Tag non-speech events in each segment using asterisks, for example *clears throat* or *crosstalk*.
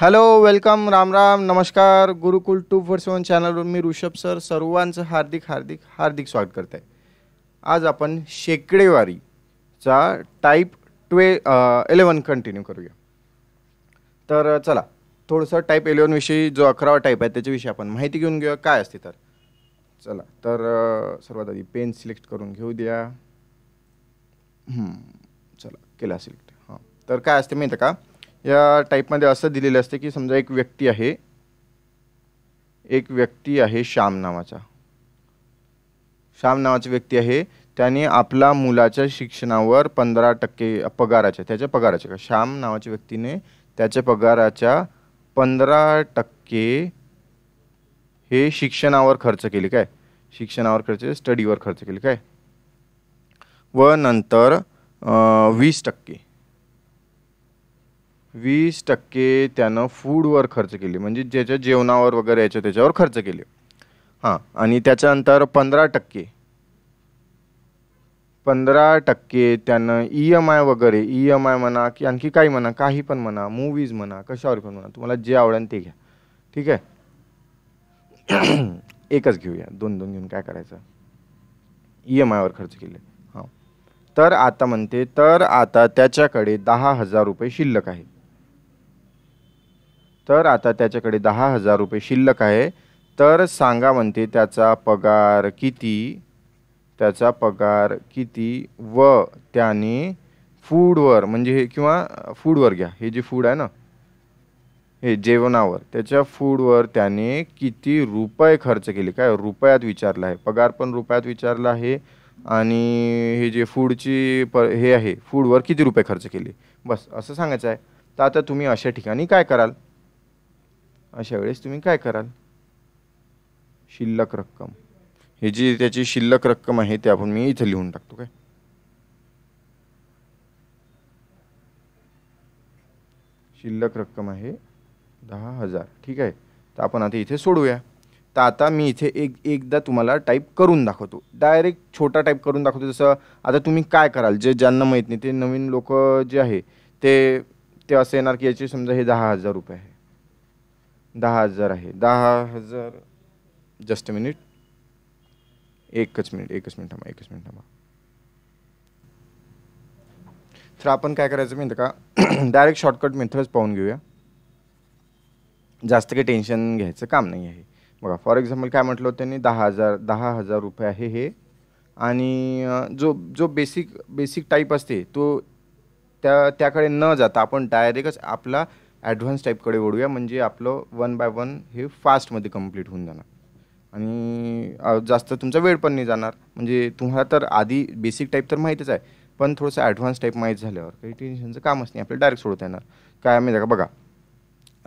hello welcome Ram Ram नमस्कार गुरुकुल to four सेवन चॅनलवर मी Rishabh sir सर्वांचं हार्दिक हार्दिक हार्दिक स्वागत करत आहे आज आपण शेकडेवारीचा टाईप ट्वे इलेवन कंटिन्यू करूया तर चला थोडंसं टाईप इलेवनविषयी जो अकरावा टाईप आहे त्याच्याविषयी आपण माहिती घेऊन घेऊया काय असते तर चला तर सर्वात आधी पेन सिलेक्ट करून घेऊ द्या चला केला सिलेक्ट हां तर काय असते माहिती का या टाईपमध्ये असं दिलेलं असतं की समजा एक व्यक्ती आहे एक व्यक्ती आहे श्याम नावाचा श्याम नावाची व्यक्ती आहे त्याने आपला मुलाच्या शिक्षणावर पंधरा टक्के पगाराच्या त्याच्या पगाराच्या का श्याम नावाच्या व्यक्तीने त्याच्या पगाराच्या पंधरा टक्के हे शिक्षणावर खर्च केले काय शिक्षणावर खर्च स्टडीवर खर्च केले काय व नंतर वीस टक्के वीस टक्के त्यानं फूडवर खर्च केले म्हणजे ज्याच्या जेवणावर वगैरे याच्या त्याच्यावर खर्च केले हां आणि त्याच्यानंतर पंधरा टक्के पंधरा टक्के त्यानं ई एम आय वगैरे ई एम आय म्हणा की आणखी काही म्हणा काही पण म्हणा मूवीज म्हणा कशावर पण म्हणा तुम्हाला जे आवडेल ते घ्या ठीक आहे *clears throat* एकच घेऊया दोन दोन घेऊन काय करायचं ई e एम आयवर खर्च केले हां तर आता म्हणते तर आता त्याच्याकडे दहा हजार रुपये शिल्लक आहे तर आता त्याच्याकडे दहा हजार रुपये शिल्लक आहे तर सांगा म्हणते त्याचा पगार किती त्याचा पगार किती व त्याने फूडवर म्हणजे हे किंवा फूडवर घ्या हे जे फूड आहे ना हे जेवणावर त्याच्या फूडवर त्याने किती रुपये खर्च केले काय रुपयात विचारला आहे पगार पण रुपयात विचारला आहे आणि हे जे फूडची प हे आहे फूडवर किती रुपये खर्च केले बस असं सांगायचं आहे तर आता तुम्ही अशा ठिकाणी काय कराल अशा वेळेस तुम्ही काय कराल शिल्लक रक्कम हे जी त्याची शिल्लक रक्कम आहे ते आपण मी इथं लिहून टाकतो काय शिल्लक रक्कम आहे दहा हजार ठीक आहे तर आपण आता इथे सोडूया तर आता मी इथे एक एकदा तुम्हाला टाईप करून दाखवतो डायरेक्ट छोटा टाईप करून दाखवतो जसं आता तुम्ही काय कराल जे ज्यांना माहीत नाही ते नवीन लोक जे आहे ते ते असं येणार की याचे समजा हे दहा हजार रुपये आहे दहा हजार आहे दहा हजार जस्ट मिनिट एकच मिनिट एकच मिनिट थांबा एकच मिनिट थांबा तर आपण काय करायचं माहिती का डायरेक्ट शॉर्टकट मेथडच पाहून घेऊया जास्त काही टेन्शन घ्यायचं काम नाही आहे बघा फॉर एक्झाम्पल काय म्हटलं होतं त्यांनी दहा हजार दहा हजार रुपये आहे हे आणि जो जो बेसिक बेसिक टाईप असते तो त्या त्याकडे न जाता आपण डायरेक्टच आपला ॲडव्हान्स टाईपकडे ओढूया म्हणजे आपलं वन बाय वन हे फास्टमध्ये कंप्लीट होऊन जाणार आणि जास्त तुमचा वेळ पण नाही जाणार म्हणजे तुम्हाला तर आधी बेसिक टाईप तर माहीतच आहे पण थोडंसं ॲडव्हान्स टाईप माहीत झाल्यावर काही टेन्शनचं कामच नाही आपल्याला डायरेक्ट सोडता येणार काय माहिती का बघा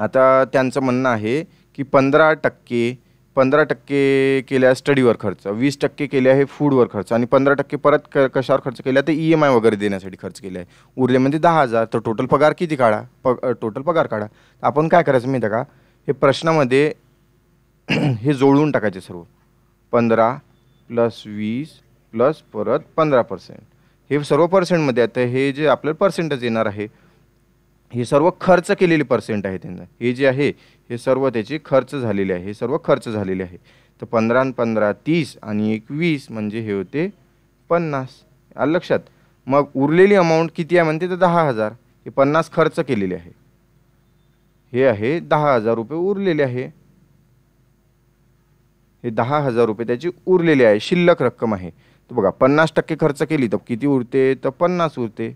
आता त्यांचं म्हणणं आहे की पंधरा टक्के पंधरा टक्के केले स्टडीवर खर्च वीस टक्के केले आहे फूडवर खर्च आणि पंधरा टक्के परत क कशावर खर्च केला तर ई e एम आय वगैरे देण्यासाठी खर्च केला आहे उरले म्हणजे दहा हजार तर टोटल पगार किती काढा प टोटल पगार काढा आपण काय करायचं माहिती का हे प्रश्नामध्ये *clears throat* हे जोडून टाकायचे सर्व पंधरा प्लस वीस प्लस परत पंधरा पर्सेंट हे सर्व पर्सेंटमध्ये आता हे जे आपल्याला पर्सेंटेज येणार आहे हे सर्व खर्च केलेले पर्सेंट आहे त्यांना हे जे आहे हे सर्व त्याचे खर्च झालेले आहे हे सर्व खर्च झालेले आहे तर पंधरा पंधरा तीस आणि एकवीस म्हणजे हे होते पन्नास आलं लक्षात मग उरलेली अमाऊंट किती आहे म्हणते तर दहा हजार हे पन्नास खर्च केलेले आहे हे आहे दहा हजार रुपये उरलेले आहे हे दहा हजार रुपये त्याची उरलेली आहे शिल्लक रक्कम आहे तर बघा पन्नास टक्के खर्च केली तर किती उरते तर पन्नास उरते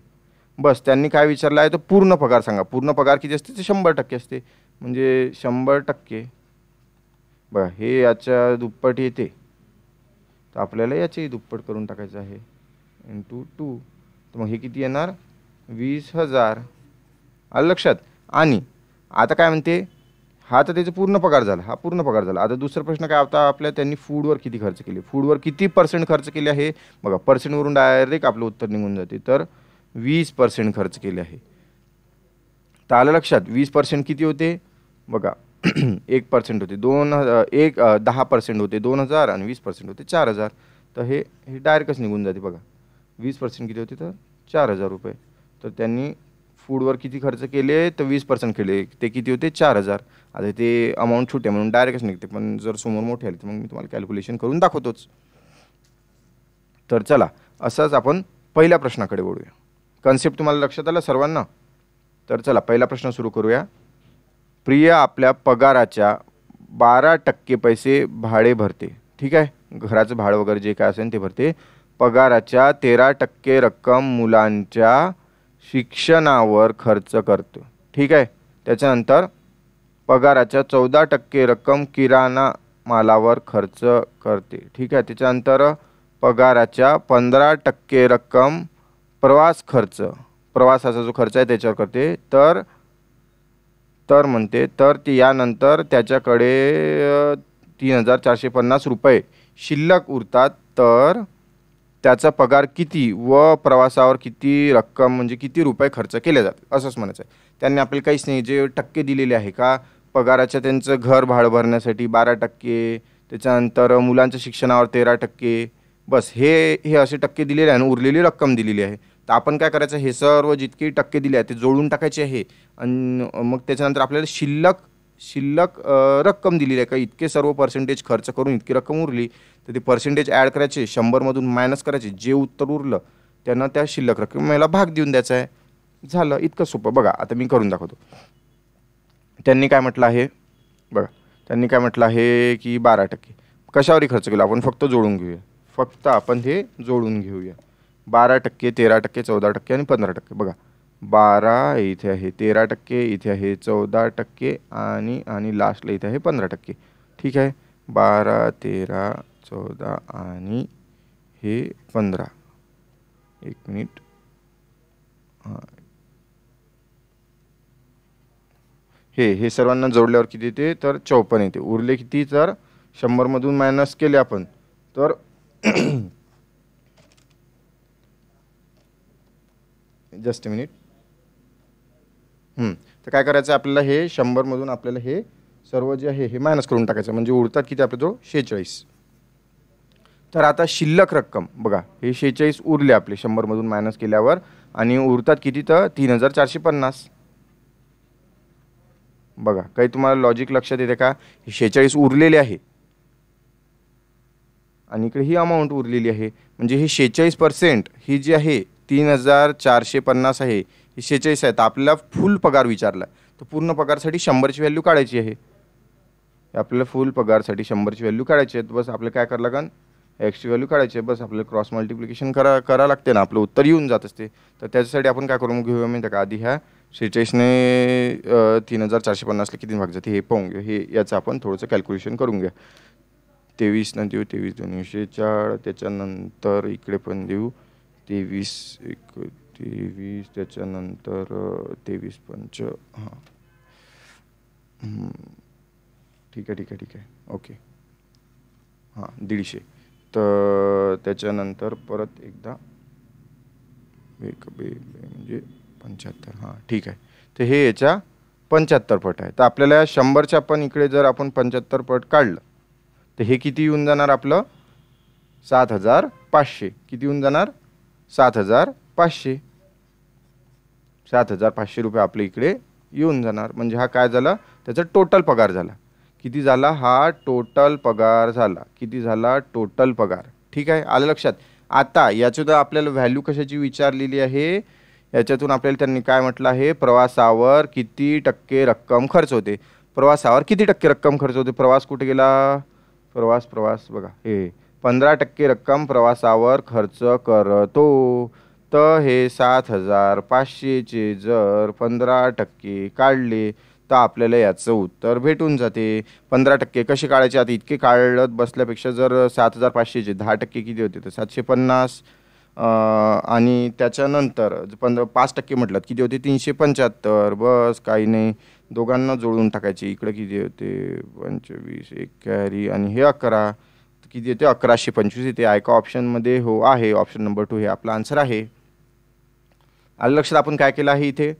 बस त्यांनी काय विचारलं आहे तर पूर्ण पगार सांगा पूर्ण पगार किती असते ते शंभर टक्के असते म्हणजे शंभर टक्के बघा हे याच्या दुप्पट येते तर आपल्याला याची दुप्पट करून टाकायचं आहे इंटू टू तर मग हे किती येणार वीस हजार आलं लक्षात आणि आता काय म्हणते हा तर त्याचा पूर्ण पगार झाला हा पूर्ण पगार झाला आता दुसरा प्रश्न काय आता आपल्या त्यांनी फूडवर किती खर्च केले फूडवर किती पर्सेंट खर्च केले आहे बघा पर्सेंटवरून डायरेक्ट आपलं उत्तर निघून जाते तर वीस पर्सेंट खर्च केले आहे तर आलं लक्षात वीस पर्सेंट किती होते बघा *clears throat* एक पर्सेंट होते दोन एक दहा पर्सेंट होते दोन हजार आणि वीस पर्सेंट होते चार हजार तर हे हे डायरेक्टच निघून जाते बघा वीस पर्सेंट किती होते तर चार हजार रुपये तर त्यांनी फूडवर किती खर्च केले तर वीस पर्सेंट केले ते किती होते चार हजार आता ते अमाऊंट छोटे म्हणून डायरेक्टच निघते पण जर समोर मोठे आले तर मग मी तुम्हाला कॅल्क्युलेशन करून दाखवतोच तर चला असंच आपण पहिल्या प्रश्नाकडे वळूया कन्सेप्ट तुम्हाला लक्षात आलं सर्वांना तर चला पहिला प्रश्न सुरू करूया प्रिया आपल्या पगाराच्या बारा टक्के पैसे भाडे भरते ठीक आहे घराचं भाडं वगैरे जे काय असेल ते भरते पगाराच्या तेरा टक्के रक्कम मुलांच्या शिक्षणावर खर्च करतो ठीक आहे त्याच्यानंतर पगाराच्या चौदा टक्के रक्कम किराणा मालावर खर्च करते ठीक आहे त्याच्यानंतर पगाराच्या पंधरा टक्के रक्कम प्रवास खर्च प्रवासाचा जो खर्च आहे त्याच्यावर करते तर तर म्हणते तर ती यानंतर त्याच्याकडे तीन हजार चारशे पन्नास रुपये शिल्लक उरतात तर त्याचा पगार किती व प्रवासावर किती रक्कम म्हणजे किती रुपये खर्च केले जातात असंच म्हणायचं आहे त्यांनी आपले काहीच नाही जे टक्के दिलेले आहे का पगाराच्या त्यांचं घर भाड भरण्यासाठी बारा टक्के त्याच्यानंतर मुलांच्या शिक्षणावर तेरा टक्के बस हे हे असे टक्के दिलेले आहे आणि उरलेली रक्कम दिलेली आहे तर आपण काय करायचं हे सर्व जितके टक्के दिले आहे ते जोडून टाकायचे आहे आणि मग त्याच्यानंतर आपल्याला शिल्लक शिल्लक रक्कम दिलेली आहे का इतके सर्व पर्सेंटेज खर्च करून इतकी रक्कम उरली तर ते पर्सेंटेज ॲड करायचे शंभरमधून मायनस करायचे जे उत्तर उरलं त्यांना त्या शिल्लक रकमेला भाग देऊन द्यायचा आहे झालं इतकं सोपं बघा आता मी करून दाखवतो त्यांनी काय म्हटलं आहे बघा त्यांनी काय म्हटलं आहे की बारा टक्के कशावरही खर्च केला आपण फक्त जोडून घेऊया फक्त आपण हे जोडून घेऊया बारा टक्के तेरा टक्के चौदा टक्के आणि पंधरा टक्के बघा बारा इथे आहे तेरा टक्के इथे आहे चौदा टक्के आणि आणि लास्टला इथे आहे पंधरा टक्के ठीक आहे बारा तेरा चौदा आणि हे पंधरा एक मिनिट हां हे हे सर्वांना जोडल्यावर किती येते तर चौपन्न येते उरले किती तर शंभरमधून मायनस केले आपण तर जस्ट मिनिट तर काय करायचं आपल्याला हे शंभरमधून आपल्याला हे सर्व जे आहे हे मायनस करून टाकायचं म्हणजे उरतात किती तो शेहेचाळीस तर आता शिल्लक रक्कम बघा हे शेहेचाळीस उरले आपले शंभरमधून मायनस केल्यावर आणि उरतात किती तर तीन हजार चारशे पन्नास बघा काही तुम्हाला लॉजिक लक्षात येते का हे शेहेचाळीस उरलेले आहे आणि इकडे ही अमाऊंट उरलेली आहे म्हणजे हे शेहेचाळीस पर्सेंट ही जी आहे तीन हजार चारशे पन्नास आहे हे शेहेचाळीस आहेत आपल्याला फुल पगार विचारला तर पूर्ण पगारसाठी शंभरची व्हॅल्यू काढायची आहे आपल्याला फुल पगारसाठी शंभरची व्हॅल्यू काढायची आहे बस आपल्याला काय करायला लागन एक्सची व्हॅल्यू काढायची आहे बस आपल्याला क्रॉस मल्टिप्लिकेशन करा करा लागते ना आपलं उत्तर येऊन जात असते तर त्याच्यासाठी आपण काय करू घेऊया माहिती का आधी ह्या शेचाळीसने तीन हजार चारशे पन्नासला किती भाग जाते हे पाहून घेऊ हे याचं आपण थोडंसं कॅल्क्युलेशन करून घ्या तेवीसनं देऊ तेवीस दोनशे चार त्याच्यानंतर इकडे पण देऊ तेवीस एक तेवीस त्याच्यानंतर तेवीस पंच हां ठीक आहे ठीक आहे ठीक आहे ओके हां दीडशे तर त्याच्यानंतर परत एकदा एक बे म्हणजे पंच्याहत्तर हां ठीक आहे तर हे याच्या पंच्याहत्तर पट आहे तर आपल्याला शंभरच्या पण इकडे जर आपण पंच्याहत्तर पट काढलं तर हे किती येऊन जाणार आपलं सात हजार पाचशे किती येऊन जाणार सात हजार पाचशे सात हजार पाचशे रुपये आपल्या इकडे येऊन जाणार म्हणजे हा काय झाला त्याचा टोटल पगार झाला किती झाला हा टोटल पगार झाला किती झाला टोटल पगार ठीक आहे आलं लक्षात आता याच्यातून आपल्याला व्हॅल्यू कशाची विचारलेली आहे याच्यातून आपल्याला त्यांनी काय म्हटलं आहे प्रवासावर किती टक्के रक्कम खर्च होते प्रवासावर किती टक्के रक्कम खर्च होते प्रवास कुठे गेला प्रवास प्रवास बघा हे पंधरा टक्के रक्कम प्रवासावर खर्च करतो तर हे सात हजार पाचशेचे जर पंधरा टक्के काढले तर आपल्याला याचं उत्तर भेटून जाते पंधरा टक्के कसे काढायचे आता इतके काढत बसल्यापेक्षा जर सात हजार पाचशेचे दहा टक्के किती होते तर सातशे पन्नास आणि त्याच्यानंतर पंधरा पाच टक्के म्हटलं किती होते तीनशे पंच्याहत्तर बस काही नाही दोघांना जोडून टाकायचे इकडे किती होते पंचवीस एक कॅरी आणि हे अकरा किती येते अकराशे पंचवीस येते ऐका ऑप्शनमध्ये हो आहे ऑप्शन नंबर टू हे आपला आन्सर आहे आलं लक्षात आपण काय केलं आहे इथे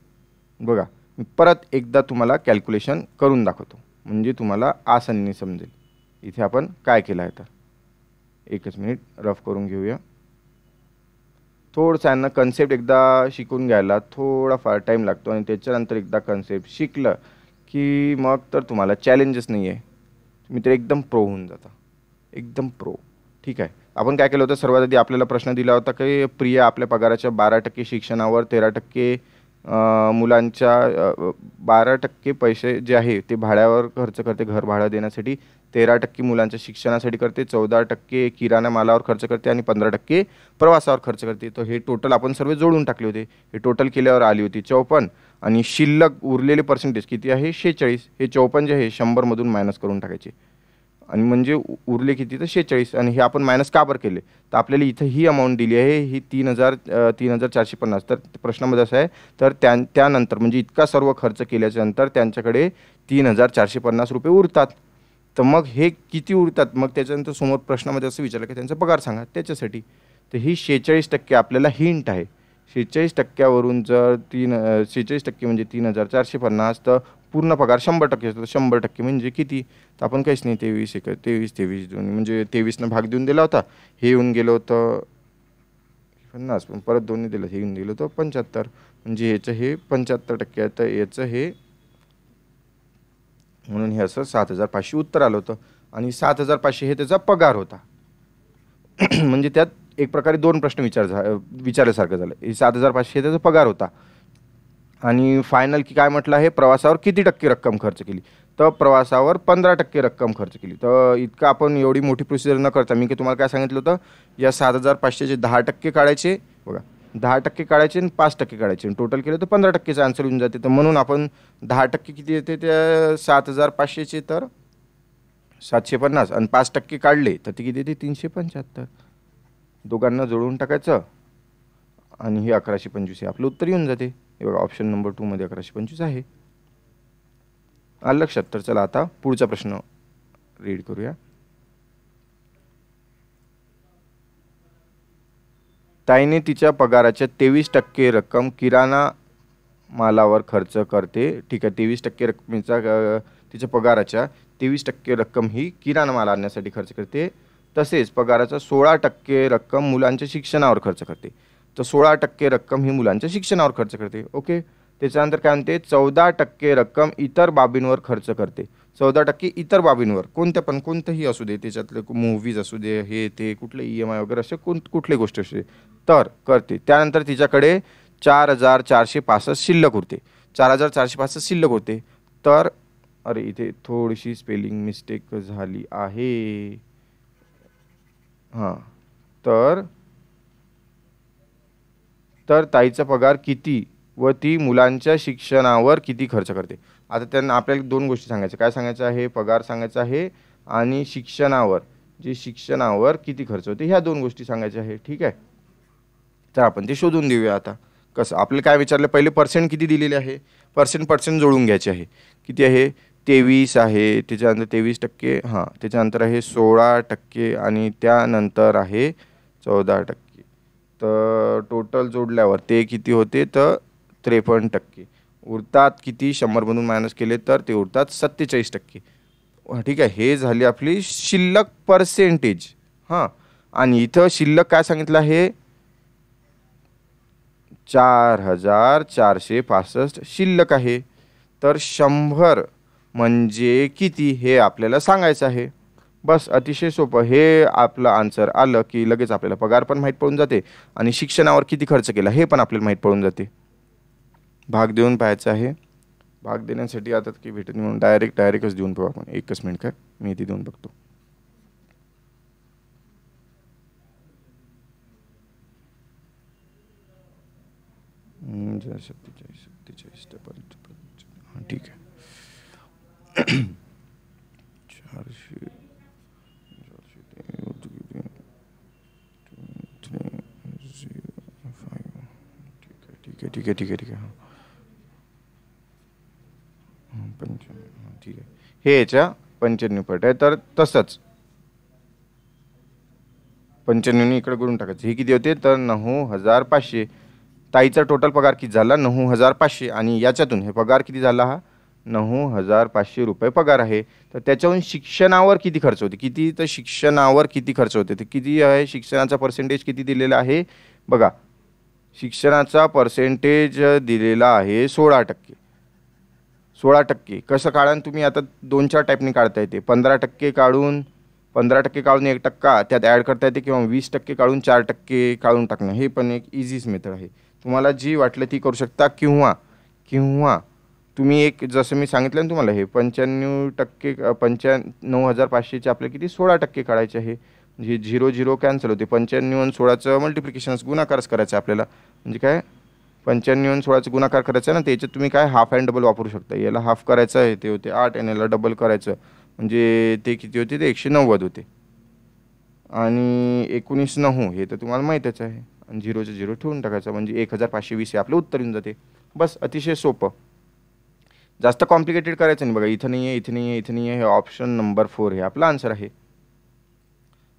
बघा मी परत एकदा तुम्हाला कॅल्क्युलेशन करून दाखवतो म्हणजे तुम्हाला आसानीने समजेल इथे आपण काय केलं आहे तर एकच मिनिट रफ करून घेऊया थोडंसं यांना कन्सेप्ट एकदा शिकून घ्यायला थोडाफार टाईम लागतो आणि त्याच्यानंतर एकदा कन्सेप्ट शिकलं की मग तर तुम्हाला चॅलेंजेस नाही आहे तुम्ही तर एकदम प्रो होऊन जाता एकदम प्रो ठीक आहे आपण काय केलं होतं सर्वात आधी आपल्याला प्रश्न दिला होता की प्रिया आपल्या पगाराच्या बारा टक्के शिक्षणावर तेरा टक्के मुलांच्या बारा टक्के पैसे जे आहे ते भाड्यावर खर्च करते घर भाडं देण्यासाठी तेरा टक्के मुलांच्या शिक्षणासाठी करते चौदा टक्के किराणा मालावर खर्च करते आणि पंधरा टक्के प्रवासावर खर्च करते तर हे टोटल आपण सर्व जोडून टाकले होते हे टोटल केल्यावर आली होती चौपन्न आणि शिल्लक उरलेले पर्सेंटेज किती आहे शेहेचाळीस हे चौपन्न जे आहे शंभरमधून मायनस करून टाकायचे आणि म्हणजे उरले किती तर शेहेचाळीस आणि हे आपण मायनस का बरं केले तर आपल्याला इथं ही अमाऊंट दिली आहे ही तीन हजार तीन हजार चारशे पन्नास तर प्रश्नामध्ये असं आहे तर त्या त्यानंतर म्हणजे इतका सर्व खर्च केल्याच्यानंतर त्यांच्याकडे तीन हजार चारशे पन्नास रुपये उरतात तर मग हे किती उरतात मग त्याच्यानंतर समोर प्रश्नामध्ये असं विचारलं की त्यांचा पगार सांगा त्याच्यासाठी तर ही शेहेचाळीस टक्के आपल्याला हिंट आहे शेहेचाळीस टक्क्यावरून जर तीन शेहेचाळीस टक्के म्हणजे तीन हजार चारशे पन्नास तर पूर्ण पगार शंभर टक्के असतो शंभर टक्के म्हणजे किती तर आपण काहीच नाही तेवीस एक तेवीस तेवीस दोन म्हणजे तेवीसनं भाग देऊन दिला होता हे येऊन गेलं होतं पन्नास पण परत दोन्ही दिलं हे येऊन गेलं होतं पंच्याहत्तर म्हणजे ह्याचं हे पंच्याहत्तर टक्के तर याचं हे म्हणून हे असं सात हजार पाचशे उत्तर आलं होतं आणि सात हजार पाचशे हे त्याचा पगार होता *clears throat* म्हणजे त्यात एक प्रकारे दोन प्रश्न विचार झा विचारल्यासारखं झालं हे सात हजार पाचशे हे त्याचा पगार होता आणि फायनल की काय म्हटलं आहे प्रवासावर किती टक्के रक्कम खर्च केली तर प्रवासावर पंधरा टक्के रक्कम खर्च केली तर इतकं आपण एवढी मोठी प्रोसिजर न करता मी की तुम्हाला काय सांगितलं होतं या सात हजार पाचशेचे दहा टक्के काढायचे बघा दहा टक्के काढायचे आणि पाच टक्के काढायचे आणि टोटल केलं तर पंधरा टक्केचं आन्सर येऊन जाते तर म्हणून आपण दहा टक्के किती येते त्या सात हजार पाचशेचे तर सातशे पन्नास आणि पाच टक्के काढले तर ते किती येते तीनशे पंच्याहत्तर दोघांना जोडून टाकायचं आणि हे अकराशे पंचवीस हे आपलं उत्तर येऊन जाते हे ऑप्शन नंबर टूमध्ये अकराशे पंचवीस आहे तर चला आता पुढचा प्रश्न रीड करूया ताईने तिच्या पगाराच्या तेवीस टक्के रक्कम किराणा मालावर खर्च करते ठीक आहे तेवीस टक्के रकमेचा तिच्या पगाराच्या तेवीस टक्के रक्कम ही किराणा माल आणण्यासाठी खर्च करते तसेच पगाराचा सोळा टक्के रक्कम मुलांच्या शिक्षणावर खर्च करते तर सोळा टक्के रक्कम ही मुलांच्या शिक्षणावर खर्च करते ओके त्याच्यानंतर काय म्हणते चौदा टक्के रक्कम इतर बाबींवर खर्च करते चौदा टक्के इतर बाबींवर कोणत्या पण कोणतंही असू दे त्याच्यातले मूवीज असू दे हे ते कुठले ई एम आय वगैरे असे कोण कुठली गोष्ट असू दे तर करते त्यानंतर तिच्याकडे चार हजार चारशे पासष्ट शिल्लक उरते चार हजार चारशे पासष्ट शिल्लक होते तर अरे इथे थोडीशी स्पेलिंग मिस्टेक झाली आहे हां तर तर ताईचा पगार किती व ती मुलांच्या शिक्षणावर किती खर्च करते आता त्यांना आपल्याला दोन गोष्टी सांगायच्या काय सांगायचं आहे पगार सांगायचा आहे आणि शिक्षणावर जे शिक्षणावर किती खर्च होते ह्या दोन गोष्टी सांगायच्या आहे ठीक आहे तर आपण ते शोधून देऊया आता कसं आपल्याला काय विचारलं पहिले पर्सेंट किती दिलेले आहे पर्सेंट पर्सेंट जोडून घ्यायचे आहे किती आहे तेवीस आहे त्याच्यानंतर तेवीस टक्के हां त्याच्यानंतर आहे सोळा टक्के आणि त्यानंतर आहे चौदा टक्के तर टोटल जोडल्यावर ते किती होते तर त्रेपन्न टक्के उरतात किती शंभरमधून मायनस केले तर ते उरतात सत्तेचाळीस टक्के ठीक आहे हे झाली आपली शिल्लक पर्सेंटेज हां आणि इथं शिल्लक काय सांगितलं आहे चार हजार चारशे पासष्ट शिल्लक आहे तर शंभर म्हणजे किती हे आपल्याला सांगायचं आहे बस अतिशय सोपं हे आपलं आन्सर आलं की लगेच आपल्याला पगार पण माहीत पडून जाते आणि शिक्षणावर किती खर्च केला हे पण आपल्याला माहीत पडून जाते भाग देऊन पाहायचं आहे भाग देण्यासाठी आता की भेटून म्हणून डायरेक्ट डायरेक्टच देऊन पाहू आपण एकच मिनिट काय मी ती देऊन बघतो ठीक आहे ठीक आहे ठीक आहे ठीक आहे ठीक आहे हे याच्या पंच्याण्णव पट आहे तर तसंच पंच्याण्णवने इकडे करून टाकायचं हे किती होते तर नऊ हजार पाचशे ताईचा टोटल पगार किती झाला नऊ हजार पाचशे आणि याच्यातून हे पगार किती झाला हा नऊ हजार पाचशे रुपये पगार आहे तर त्याच्याहून शिक्षणावर किती खर्च होते किती तर शिक्षणावर किती खर्च होते तर किती आहे शिक्षणाचा पर्सेंटेज किती दिलेला आहे बघा शिक्षणाचा पर्सेंटेज दिलेला आहे सोळा टक्के सोळा टक्के कसं काढा तुम्ही आता दोन चार टाईपने काढता येते पंधरा टक्के काढून पंधरा टक्के काढून एक टक्का त्यात ॲड करता येते किंवा वीस टक्के काढून चार टक्के काढून टाकणं हे पण एक इझीच मेथड आहे तुम्हाला जी वाटलं ती करू शकता किंवा किंवा तुम्ही एक जसं मी सांगितलं ना तुम्हाला हे पंच्याण्णव टक्के पंच्या नऊ हजार पाचशेचे आपले किती सोळा टक्के काढायचे आहे जे झिरो झिरो कॅन्सल होते पंच्याण्णव सोळाचं मल्टिप्लिकेशन्स गुणाकारच करायचा आपल्याला म्हणजे काय पंच्याण्णव आणि सोळाचा गुणाकार करायचा आहे ना त्याच्यात तुम्ही काय हाफ अँड डबल वापरू शकता याला हाफ करायचं आहे ते होते आठ आणि याला डबल करायचं म्हणजे ते किती होते ते एकशे नव्वद होते आणि एकोणीस नऊ हे तर तुम्हाला माहीतच आहे आणि झिरोचं झिरो ठेवून टाकायचं म्हणजे एक हजार पाचशे वीस हे आपलं उत्तर येऊन जाते बस अतिशय सोपं जास्त कॉम्प्लिकेटेड करायचं नाही बघा इथं नाही आहे इथे नाही आहे इथे नाही आहे हे ऑप्शन नंबर फोर हे आपला आन्सर आहे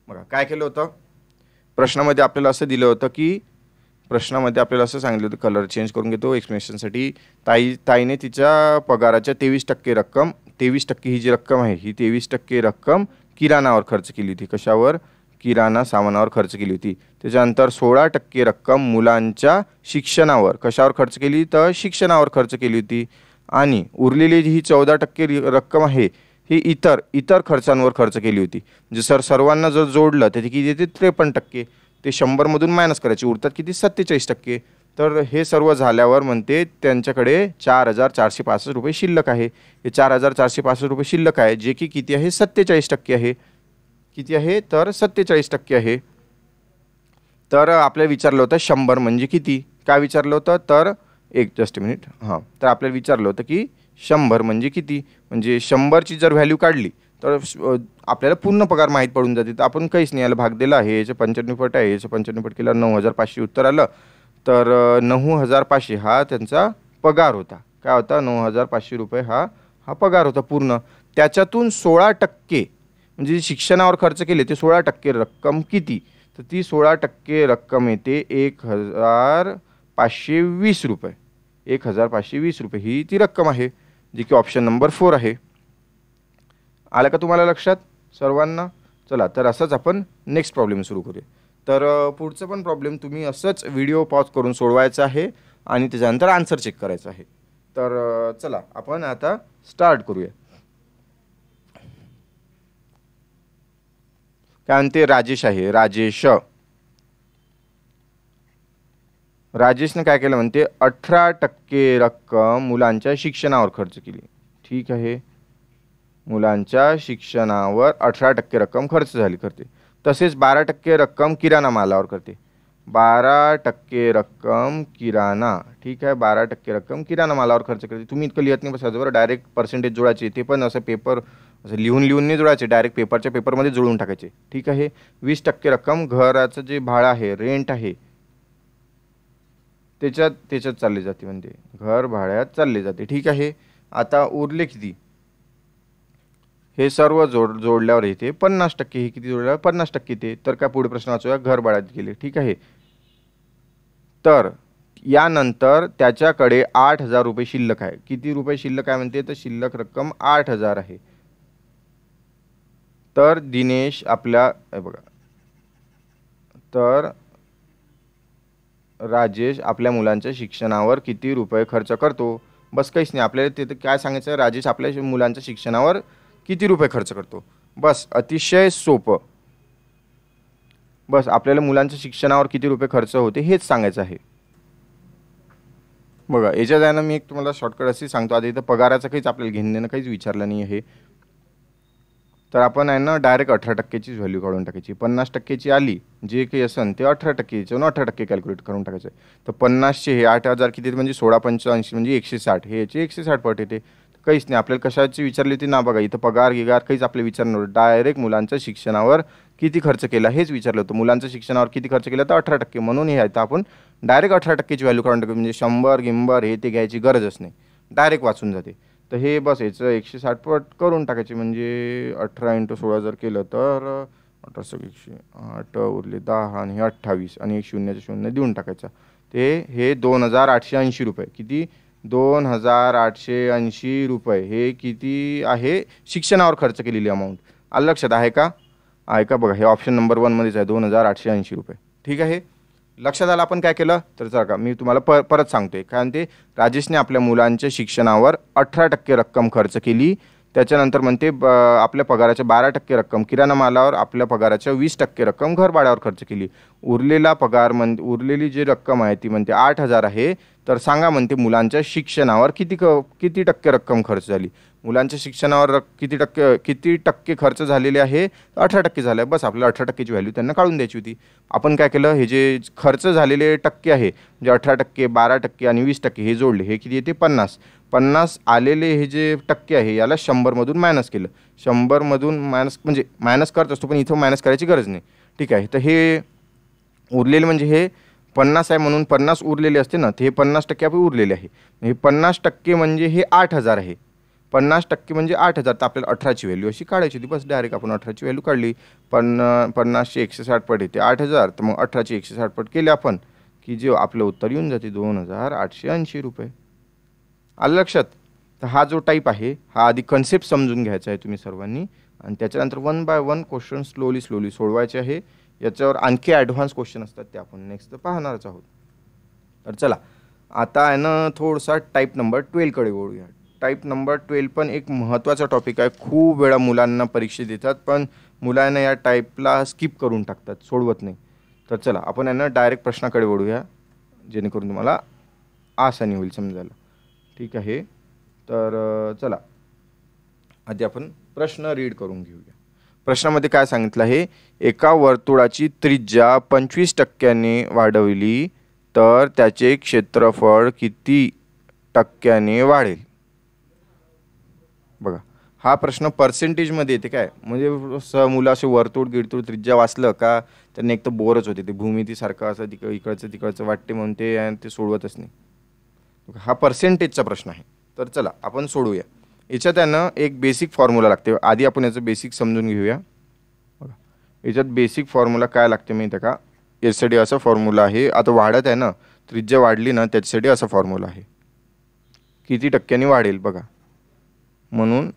बघा काय केलं होतं प्रश्नामध्ये आपल्याला असं दिलं होतं की प्रश्नामध्ये आपल्याला असं सांगितलं होतं कलर चेंज करून घेतो एक्सप्लेनेशनसाठी ताई ताईने तिच्या पगाराच्या तेवीस टक्के रक्कम तेवीस टक्के ही जी रक्कम आहे ही तेवीस टक्के रक्कम किराणावर खर्च केली होती कशावर किराणा सामानावर खर्च केली होती त्याच्यानंतर सोळा टक्के रक्कम मुलांच्या शिक्षणावर कशावर खर्च केली तर शिक्षणावर खर्च केली होती आणि उरलेली जी ही चौदा टक्के रक्कम आहे ही इतर इतर खर्चांवर खर्च केली होती म्हणजे सर सर्वांना जर जोडलं तर किती येते त्रेपन्न टक्के ते शंभरमधून मायनस करायचे उरतात किती सत्तेचाळीस टक्के तर हे सर्व झाल्यावर म्हणते त्यांच्याकडे चार हजार चारशे पासष्ट रुपये शिल्लक आहे हे चार हजार चारशे पासष्ट रुपये शिल्लक आहे जे की किती आहे सत्तेचाळीस टक्के आहे किती आहे तर सत्तेचाळीस टक्के आहे तर आपल्याला विचारलं होतं शंभर म्हणजे किती काय विचारलं होतं तर एक जस्ट मिनिट हां तर आपल्याला विचारलं होतं की शंभर म्हणजे किती म्हणजे शंभरची जर व्हॅल्यू काढली तर आपल्याला पूर्ण पगार माहीत पडून जाते तर आपण काहीच नाही याला भाग दिला आहे याचं पंच्याण्णव पट आहे याचं पंच्याण्णव पट केलं नऊ हजार पाचशे उत्तर आलं तर नऊ हजार पाचशे हा त्यांचा पगार होता काय होता नऊ हजार पाचशे रुपये हा हा पगार होता पूर्ण त्याच्यातून सोळा टक्के म्हणजे शिक्षणावर खर्च केले ते सोळा टक्के रक्कम किती तर ती सोळा टक्के रक्कम येते एक हजार पाचशे वीस रुपये एक हजार पाचशे वीस रुपये ही ती रक्कम आहे जे की ऑप्शन नंबर फोर आहे आलं का तुम्हाला लक्षात सर्वांना चला तर असंच आपण नेक्स्ट प्रॉब्लेम सुरू करूया तर पुढचं पण प्रॉब्लेम तुम्ही असंच व्हिडिओ पॉज करून सोडवायचा आहे आणि त्याच्यानंतर आन्सर चेक करायचा आहे तर चला आपण आता स्टार्ट करूया काय म्हणते राजेश आहे राजेश राजेशने काय केलं म्हणते अठरा टक्के रक्कम मुलांच्या शिक्षणावर खर्च केली ठीक आहे मुलांच्या शिक्षणावर अठरा टक्के रक्कम खर्च झाली करते तसेच बारा टक्के रक्कम किराणा मालावर करते बारा टक्के रक्कम किराणा ठीक आहे बारा टक्के रक्कम किराणा मालावर खर्च करते तुम्ही इतकं लिहित नाही बसायचं बरं डायरेक्ट पर्सेंटेज जोडायचे ते पण असं पेपर असं लिहून लिहून नाही जोडायचे डायरेक्ट पेपरच्या पेपरमध्ये जोडून टाकायचे ठीक आहे वीस टक्के रक्कम घराचं जे भाडं आहे रेंट आहे त्याच्यात त्याच्यात चालले जाते म्हणजे घर भाड्यात चालले जाते ठीक आहे आता उरले किती हे सर्व जोड जोडल्यावर येते पन्नास टक्के हे किती जोडल्यावर पन्नास टक्के ते तर काय पुढे प्रश्न वाचूया घर भाड्यात गेले ठीक आहे तर यानंतर त्याच्याकडे आठ हजार रुपये शिल्लक आहे किती रुपये शिल्लक आहे म्हणते तर शिल्लक रक्कम आठ हजार आहे तर दिनेश आपल्या बघा तर राजेश आपल्या मुलांच्या शिक्षणावर किती रुपये खर्च करतो बस काहीच नाही आपल्याला तिथं काय सांगायचं राजेश आपल्या मुलांच्या शिक्षणावर किती रुपये खर्च करतो बस अतिशय सोपं बस आपल्याला मुलांच्या शिक्षणावर किती रुपये खर्च होते हेच सांगायचं आहे बघा याच्या जायनं मी एक तुम्हाला शॉर्टकट असे सांगतो आधी इथं पगाराचं काहीच आपल्याला घेणं काहीच विचारलं नाही आहे तर आपण आहे ना डायरेक्ट अठरा टक्केचीच व्हॅल्यू काढून टाकायची पन्नास टक्केची आली जे काही असेल ते अठरा टक्केचं अठरा टक्के कॅल्क्युलेट करून टाकायचं तर पन्नासशे हे आठ हजार किती म्हणजे सोळा पंच्याऐंशी म्हणजे एकशे साठ हे याचे एकशे साठ पट येते काहीच नाही आपल्याला कशाची विचारली होती ना बघा इथं पगार गिगार काहीच आपले विचारणार डायरेक्ट मुलांच्या शिक्षणावर किती खर्च केला हेच विचारलं होतं मुलांच्या शिक्षणावर किती खर्च केला तर अठरा टक्के म्हणून हे आहे तर आपण डायरेक्ट अठरा टक्केची व्हॅल्यू काढून टाकू म्हणजे शंभर गिंबर हे ते घ्यायची गरजच नाही डायरेक्ट वाचून जाते तर हे बस याचं एकशे साठ पट करून टाकायचे म्हणजे अठरा इंटू सोळा जर केलं तर अठरा एकशे आठ उरले दहा आणि अठ्ठावीस आणि एक शून्यचं शून्य देऊन टाकायचं ते हे दोन हजार आठशे ऐंशी रुपये किती दोन हजार आठशे ऐंशी रुपये हे किती आहे शिक्षणावर खर्च केलेली अमाऊंट आलं लक्षात आहे का आहे का बघा हे ऑप्शन नंबर वनमध्येच आहे दोन हजार आठशे ऐंशी रुपये ठीक आहे लक्षात आलं आपण काय केलं तर चला मी तुम्हाला पर परत सांगतोय कारण ते राजेशने आपल्या मुलांच्या शिक्षणावर अठरा टक्के रक्कम खर्च केली त्याच्यानंतर म्हणते ब आपल्या पगाराच्या बारा टक्के रक्कम किराणा मालावर आपल्या पगाराच्या वीस टक्के रक्कम घरभाड्यावर खर्च केली उरलेला पगार म्हण उरलेली जी रक्कम आहे ती म्हणते आठ हजार आहे तर सांगा म्हणते मुलांच्या शिक्षणावर किती क किती टक्के रक्कम खर्च झाली मुलांच्या शिक्षणावर किती टक्के किती टक्के खर्च झालेले आहे अठरा टक्के झालं आहे बस आपल्याला अठरा टक्केची व्हॅल्यू त्यांना काढून द्यायची होती आपण काय केलं हे जे खर्च झालेले टक्के आहे म्हणजे अठरा टक्के बारा टक्के आणि वीस टक्के हे जोडले हे किती येते पन्नास पन्नास आलेले हे जे टक्के आहे याला शंभरमधून मायनस केलं शंभरमधून मायनस म्हणजे मायनस करत असतो पण इथं मायनस करायची गरज नाही ठीक आहे तर हे उरलेले म्हणजे हे पन्नास आहे म्हणून पन्नास उरलेले असते ना ते हे पन्नास टक्के आपण उरलेले आहे हे पन्नास टक्के म्हणजे हे आठ हजार आहे पन्नास टक्के म्हणजे आठ हजार तर आपल्याला अठराची व्हॅल्यू अशी काढायची होती बस डायरेक्ट आपण अठराची व्हॅल्यू काढली पन्ना पन्नासशे एकशे पट येते आठ हजार तर मग अठराची एकशे पट केले आपण की जे आपलं उत्तर येऊन जाते दोन हजार आठशे ऐंशी रुपये आलं लक्षात तर हा जो टाईप आहे हा आधी कन्सेप्ट समजून घ्यायचा आहे तुम्ही सर्वांनी आणि त्याच्यानंतर one by one question slowly slowly सोडवायचे आहे याच्यावर आणखी ॲडव्हान्स क्वेश्चन असतात ते आपण नेक्स्ट पाहणारच आहोत तर चला आता आहे ना थोडासा टाईप नंबर ट्वेल्वकडे वळूया टाईप नंबर ट्वेल्व पण एक महत्त्वाचा टॉपिक आहे खूप वेळा मुलांना परीक्षा देतात पण मुलांना या टाईपला स्किप करून टाकतात सोडवत नाही तर चला आपण यांना डायरेक्ट प्रश्नाकडे वळूया जेणेकरून तुम्हाला आसानी होईल समजायला ठीक आहे तर चला आधी आपण प्रश्न रीड करून घेऊया प्रश्नामध्ये काय सांगितलं आहे एका वर्तुळाची त्रिज्या पंचवीस टक्क्याने वाढवली तर त्याचे क्षेत्रफळ किती टक्क्याने वाढेल बघा हा प्रश्न पर्सेंटेजमध्ये येते काय म्हणजे स मुलं असे वरतूड गिडतूड त्रिज्या वाचलं का त्यांना एक तर बोरच होते ते भूमितीसारखं असं तिक इकडचं तिकडचं वाटते म्हणून ते ते सोडवतच नाही हा पर्सेंटेजचा प्रश्न आहे तर चला आपण सोडूया याच्यात ना एक बेसिक फॉर्म्युला लागते आधी आपण याचं बेसिक समजून घेऊया बघा याच्यात बेसिक फॉर्म्युला काय लागते माहिती का याच्यासाठी असा फॉर्म्युला आहे आता वाढत आहे ना त्रिज्या वाढली ना त्याच्यासाठी असा फॉर्म्युला आहे किती टक्क्यांनी वाढेल बघा म्हणून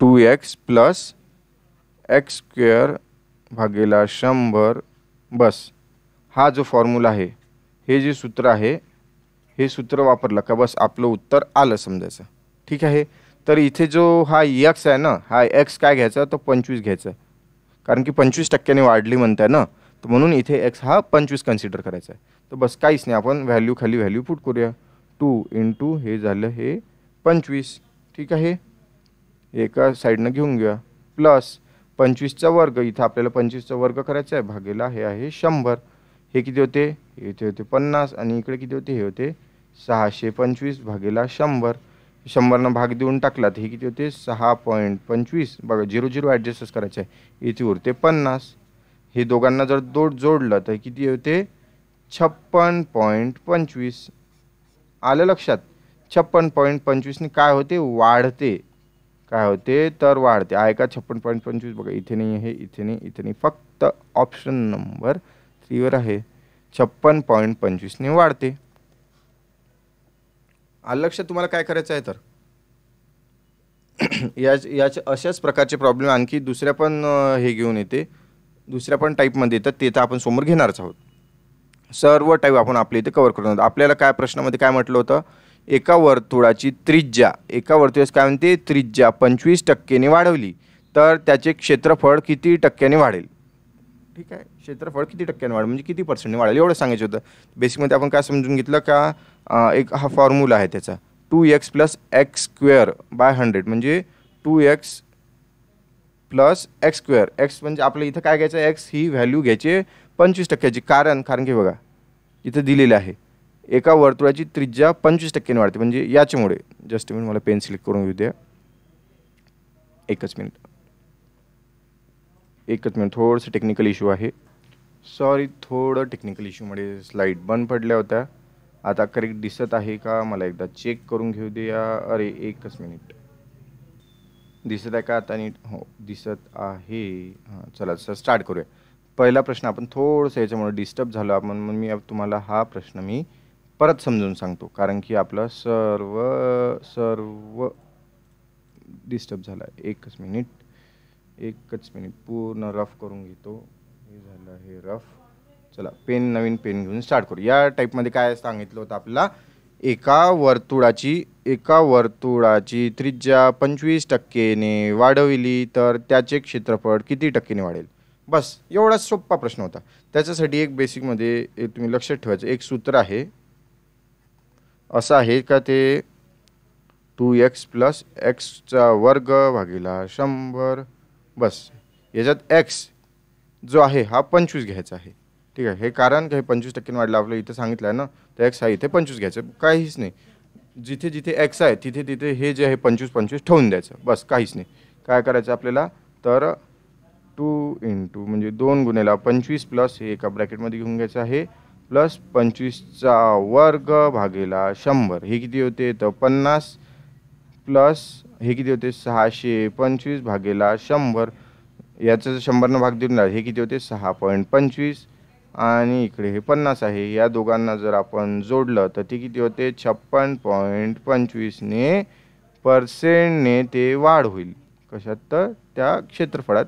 two x plus x square भागेला शंभर बस हा जो फॉर्म्युला आहे हे जे सूत्र आहे हे सूत्र वापरलं का बस आपलं उत्तर आलं समजायचं ठीक आहे तर इथे जो हा यक्स e आहे ना हा एक्स काय घ्यायचा तो पंचवीस घ्यायचा कारण की पंचवीस टक्क्याने वाढली म्हणताय ना तर म्हणून इथे एक्स हा पंचवीस कन्सिडर करायचा आहे तर बस काहीच नाही आपण व्हॅल्यू खाली व्हॅल्यू पुट करूया टू टू हे झालं हे पंचवीस ठीक आहे एका साईडनं घेऊन घ्या प्लस पंचवीसचा वर्ग इथं आपल्याला पंचवीसचा वर्ग करायचा आहे भागेला हे आहे शंभर हे किती होते इथे होते पन्नास आणि इकडे किती होते हे होते सहाशे पंचवीस भागेला शंभर शंभरनं भाग देऊन टाकला तर हे किती होते सहा पॉईंट पंचवीस बघा झिरो झिरो ॲडजस्टच करायचं आहे इथे उरते पन्नास हे दोघांना जर दोड जोडलं तर किती होते छप्पन पॉईंट पंचवीस आलं लक्षात छप्पन पॉईंट पंचवीसने काय होते वाढते काय होते तर वाढते ऐका छप्पन पॉईंट पंचवीस बघा इथे नाही आहे इथे नाही इथे नाही फक्त ऑप्शन नंबर थ्रीवर आहे छप्पन पॉईंट पंचवीसने वाढते लक्ष तुम्हाला काय करायचं आहे तर *clears throat* याच याच अशाच प्रकारचे प्रॉब्लेम आणखी दुसऱ्या पण हे घेऊन येते दुसऱ्या पण टाईपमध्ये येतात ते तर आपण समोर घेणारच आहोत सर्व टाईप आपण आपल्या इथे कवर करून आपल्याला काय प्रश्नामध्ये काय म्हटलं होतं एका वर्तुळाची त्रिज्या एका वर्तुळास काय म्हणते त्रिज्या पंचवीस टक्क्याने वाढवली तर त्याचे क्षेत्रफळ किती टक्क्याने वाढेल ठीक आहे क्षेत्रफळ किती टक्क्याने वाढेल म्हणजे किती पर्सेंटने वाढेल एवढं सांगायचं होतं बेसिकमध्ये आपण काय समजून घेतलं का एक हा फॉर्म्युला आहे त्याचा two x plus x square by hundred म्हणजे two x plus x square x म्हणजे आपलं इथं काय घ्यायचं एक्स ही व्हॅल्यू घ्यायची पंचवीस टक्क्याची कारण कारण की बघा इथं दिलेलं आहे एका वर्तुळाची त्रिज्या पंचवीस टक्क्याने वाढते म्हणजे याच्यामुळे जस्ट मिनिट मला पेन सिलेक्ट करून घेऊ द्या एकच मिनिट एकच मिनिट थोडंसं टेक्निकल इश्यू आहे सॉरी थोडं टेक्निकल इश्यूमुळे स्लाईड बंद पडल्या होत्या आता करेक्ट दिसत आहे का मला एकदा चेक करून घेऊ द्या अरे एकच मिनिट दिसत आहे का आता नीट हो दिसत आहे हां चला सर स्टार्ट करूया पहिला प्रश्न आपण थोडंसं याच्यामुळे डिस्टर्ब झालो आपण मग मी तुम्हाला हा प्रश्न मी परत समजून सांगतो कारण की आपला सर्व सर्व डिस्टर्ब झाला एकच मिनिट एकच मिनिट पूर्ण रफ करून घेतो हे झालं हे रफ चला पेन नवीन पेन घेऊन स्टार्ट करू या टाईपमध्ये काय सांगितलं होतं आपल्याला एका वर्तुळाची एका वर्तुळाची त्रिज्या पंचवीस टक्केने वाढविली तर त्याचे क्षेत्रफळ किती टक्केने वाढेल बस एवढा सोप्पा प्रश्न होता त्याच्यासाठी एक बेसिकमध्ये तुम्ही लक्षात ठेवायचं एक सूत्र आहे असं आहे का ते टू एक्स प्लस एक्सचा वर्ग भागीला शंभर बस याच्यात एक्स जो आहे हा पंचवीस घ्यायचा आहे ठीक आहे हे कारण का पंचवीस टक्के वाढलं आपलं इथं सांगितलं आहे ना तर एक्स हा इथे पंचवीस घ्यायचं काहीच नाही जिथे जिथे एक्स आहे तिथे तिथे हे जे आहे पंचवीस पंचवीस ठेवून द्यायचं बस काहीच नाही काय करायचं आपल्याला तर टू इंटू म्हणजे दोन गुणेला पंचवीस प्लस हे एका ब्रॅकेटमध्ये घेऊन घ्यायचं आहे प्लस पंचवीसचा वर्ग भागेला शंभर हे किती होते तर पन्नास प्लस हे किती होते सहाशे पंचवीस भागेला शंभर याचं शंभरनं भाग देऊन हे किती होते सहा पॉईंट पंचवीस आणि इकडे हे पन्नास आहे या दोघांना जर आपण जोडलं तर ते किती होते छप्पन पॉईंट पंचवीसने पर्सेंटने ते वाढ होईल कशात तर त्या क्षेत्रफळात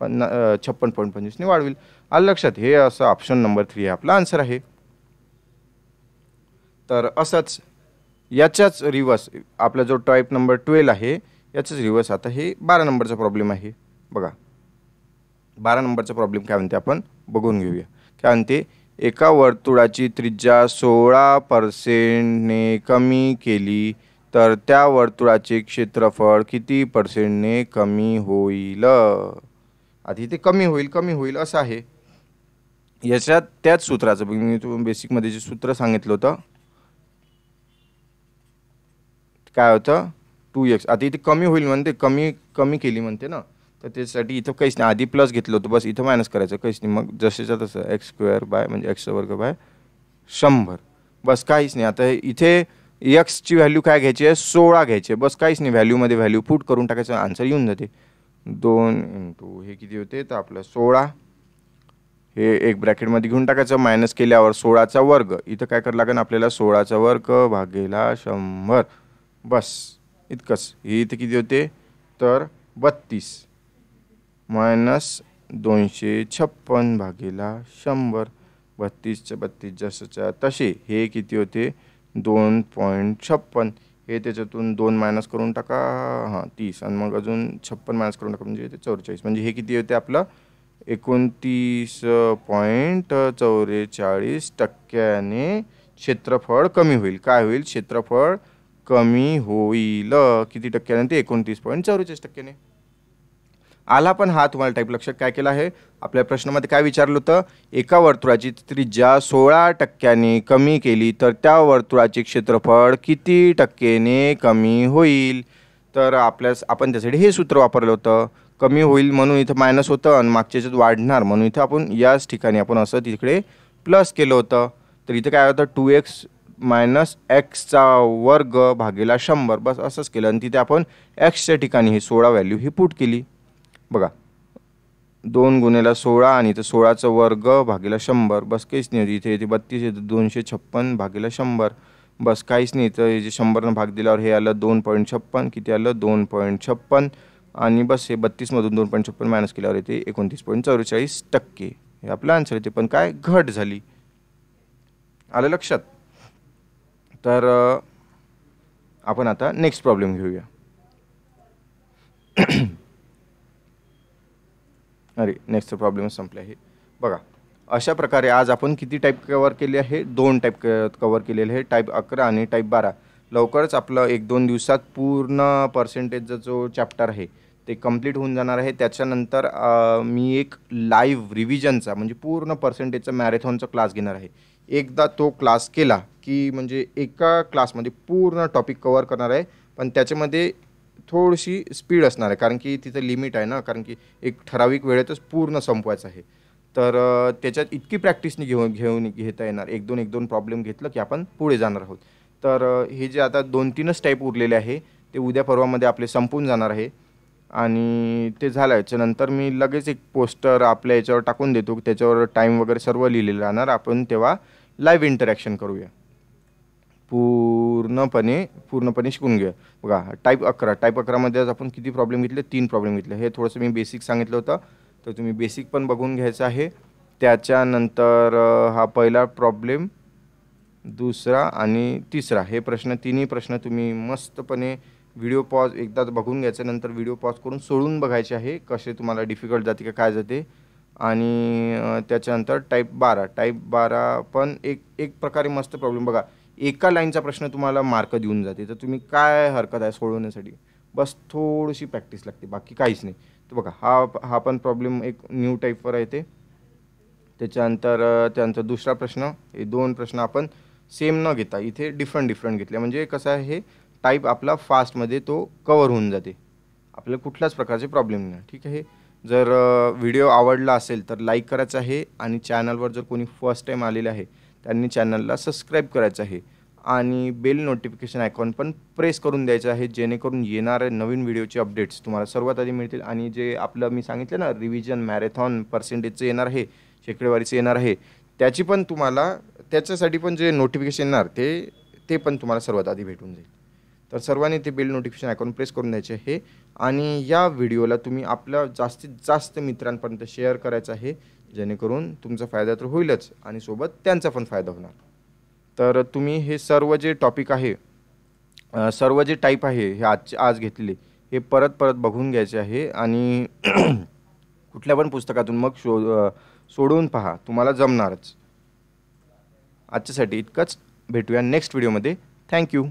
पन्ना छप्पन पॉईंट पंचवीसने वाढ होईल आलं लक्षात हे असं ऑप्शन नंबर थ्री हे आपला आन्सर आहे तर असंच याच्याच रिवर्स आपला जो टाईप नंबर ट्वेल्व आहे याचाच रिवर्स आता हे बारा नंबरचा प्रॉब्लेम आहे बघा बारा नंबरचा प्रॉब्लेम काय म्हणते आपण बघून घेऊया काय म्हणते एका वर्तुळाची त्रिज्या सोळा पर्सेंटने कमी केली तर त्या वर्तुळाचे क्षेत्रफळ किती पर्सेंटने कमी होईल आधी ते कमी होईल कमी होईल असं आहे याच्यात त्याच सूत्राचं मी तुम्ही बेसिकमध्ये जे सूत्र सांगितलं होतं काय होतं टू एक्स आता इथे कमी होईल म्हणते कमी कमी केली म्हणते ना तर त्यासाठी इथं काहीच नाही आधी प्लस घेतलं होतं बस इथं मायनस करायचं काहीच नाही मग जसेच्या तसं एक्स स्क्वेअर बाय म्हणजे एक्स वर्ग बाय शंभर बस काहीच नाही आता इथे एक्सची व्हॅल्यू काय घ्यायची आहे सोळा घ्यायची आहे बस काहीच नाही व्हॅल्यूमध्ये व्हॅल्यू पुट करून टाकायचं आन्सर येऊन जाते दोन इंटू हे किती होते तर आपलं सोळा हे एक ब्रॅकेटमध्ये घेऊन टाकायचं मायनस केल्यावर सोळाचा वर्ग इथं काय करावं लागेल आपल्याला सोळाचा वर्ग भागेला शंभर बस इतकंच हे इथं किती होते तर बत्तीस मायनस दोनशे छप्पन भागेला शंभर बत्तीसच्या बत्तीस जसच्या तसे हे किती होते दोन पॉईंट छप्पन हे त्याच्यातून दोन मायनस करून टाका हां तीस आणि मग अजून छप्पन मायनस करून टाका म्हणजे ते चौवेचाळीस म्हणजे हे किती होते आपलं एकोणतीस पॉईंट चौवेचाळीस टक्क्याने क्षेत्रफळ कमी होईल काय होईल क्षेत्रफळ कमी होईल किती टक्क्याने ते एकोणतीस पॉईंट चौवेचाळीस टक्क्याने आला पण हा तुम्हाला टाईप लक्षात काय केला आहे आपल्या प्रश्नामध्ये काय विचारलं होतं एका वर्तुळाची त्रिज्या सोळा टक्क्याने कमी केली तर त्या वर्तुळाचे क्षेत्रफळ किती टक्क्याने कमी होईल तर आपल्यास आपण त्यासाठी हे सूत्र वापरलं होतं कमी होईल म्हणून इथं मायनस होतं आणि मागच्या याच्यात वाढणार म्हणून इथं आपण याच ठिकाणी आपण असं तिकडे प्लस केलं होतं तर इथं काय होतं टू एक्स मायनस एक्सचा वर्ग भागेला शंभर बस असंच केलं आणि तिथे आपण एक्सच्या ठिकाणी ही सोळा व्हॅल्यू ही पुट केली बघा दोन गुन्ह्याला सोळा आणि इथं सोळाचा वर्ग भागेला शंभर बस काहीच नाही इथे इथे बत्तीस येतं दोनशे छप्पन भागेला शंभर बस काहीच नाही इथं जे शंभरनं भाग दिल्यावर हे आलं दोन पॉईंट छप्पन किती आलं दोन पॉईंट छप्पन आणि बस हे बत्तीसमधून दोन पॉईंट छप्पन मायनस केल्यावर येते एकोणतीस पॉईंट चौवेचाळीस टक्के हे आपलं आन्सर येते पण काय घट झाली आलं लक्षात तर आपण आता नेक्स्ट प्रॉब्लेम घेऊया *clears throat* अरे नेक्स्ट प्रॉब्लेम संपला आहे बघा अशा प्रकारे आज आपण किती टाईप कवर केले आहे दोन टाईप कवर केलेले आहे टाईप अकरा आणि टाईप बारा लवकरच आपलं एक दोन दिवसात पूर्ण पर्सेंटेजचा जो चॅप्टर आहे ते कंप्लीट होऊन जाणार आहे त्याच्यानंतर मी एक लाईव्ह रिव्हिजनचा म्हणजे पूर्ण पर्सेंटेजचा मॅरेथॉनचा क्लास घेणार आहे एकदा तो क्लास केला की म्हणजे एका क्लासमध्ये पूर्ण टॉपिक कवर करणार आहे पण त्याच्यामध्ये थोडीशी स्पीड असणार आहे कारण की तिथं लिमिट आहे ना कारण की एक ठराविक वेळेतच पूर्ण संपवायचं आहे तर त्याच्यात इतकी प्रॅक्टिसने घेऊन घेऊन घेता येणार एक दोन एक दोन प्रॉब्लेम घेतलं की आपण पुढे जाणार आहोत तर हे जे आता दोन तीनच टाईप उरलेले आहे ते उद्या पर्वामध्ये आपले संपून जाणार आहे आणि ते झालं नंतर मी लगेच एक पोस्टर आपल्या याच्यावर टाकून देतो त्याच्यावर टाईम वगैरे सर्व लिहिलेलं राहणार आपण तेव्हा लाईव्ह इंटरॅक्शन करूया पूर्णपणे पूर्णपणे शिकून घेऊया बघा टाईप अकरा टाईप अकरामध्ये आपण किती प्रॉब्लेम घेतले तीन प्रॉब्लेम घेतले हे थोडंसं मी बेसिक सांगितलं होतं तर तुम्ही बेसिक पण बघून घ्यायचं आहे त्याच्यानंतर हा पहिला प्रॉब्लेम दुसरा आणि तिसरा हे प्रश्न तिन्ही प्रश्न तुम्ही मस्तपणे व्हिडिओ पॉज एकदा बघून घ्यायचं नंतर व्हिडिओ पॉज करून सोडून बघायचे आहे कसे तुम्हाला डिफिकल्ट जाते का काय जाते आणि त्याच्यानंतर टाईप बारा टाईप बारा पण एक एक प्रकारे मस्त प्रॉब्लेम बघा एका लाईनचा प्रश्न तुम्हाला मार्क देऊन जाते तर तुम्ही काय हरकत आहे सोडवण्यासाठी बस थोडीशी प्रॅक्टिस लागते बाकी काहीच नाही तर बघा हा हा पण प्रॉब्लेम एक न्यू टाईपवर ते त्याच्यानंतर त्यानंतर दुसरा प्रश्न हे दोन प्रश्न आपण सेम न घेता इथे डिफरंट डिफरंट घेतले म्हणजे कसं आहे हे टाईप आपला फास्टमध्ये तो कवर होऊन जाते आपल्याला कुठल्याच प्रकारचे प्रॉब्लेम नाही ठीक आहे जर व्हिडिओ आवडला असेल तर लाईक करायचं आहे आणि चॅनलवर जर कोणी फर्स्ट टाईम आलेले आहे त्यांनी चॅनलला सबस्क्राईब करायचं आहे आणि बेल नोटिफिकेशन आयकॉन पण प्रेस करून द्यायचं आहे जेणेकरून येणाऱ्या नवीन व्हिडिओचे अपडेट्स तुम्हाला सर्वात आधी मिळतील आणि जे आपलं मी सांगितलं ना रिव्हिजन मॅरेथॉन पर्सेंटेजचं येणार आहे शेकडेवारीचं येणार आहे त्याची पण तुम्हाला त्याच्यासाठी पण जे नोटिफिकेशन येणार ते ते पण तुम्हाला सर्वात आधी भेटून जाईल तर सर्वांनी ते बेल नोटिफिकेशन आयकॉन प्रेस करून द्यायचे आहे आणि या व्हिडिओला तुम्ही आपल्या जास्तीत जास्त मित्रांपर्यंत शेअर करायचं आहे जेणेकरून तुमचा फायदा तर होईलच आणि सोबत त्यांचा पण फायदा होणार तर तुम्ही हे सर्व जे टॉपिक आहे सर्व जे टाईप आहे हे आजचे आज घेतलेले हे परत परत बघून घ्यायचे आहे आणि *clears throat* कुठल्या पण पुस्तकातून मग शो सोडवून पहा तुम्हाला जमणारच आजच्यासाठी इतकंच भेटूया नेक्स्ट व्हिडिओमध्ये थँक्यू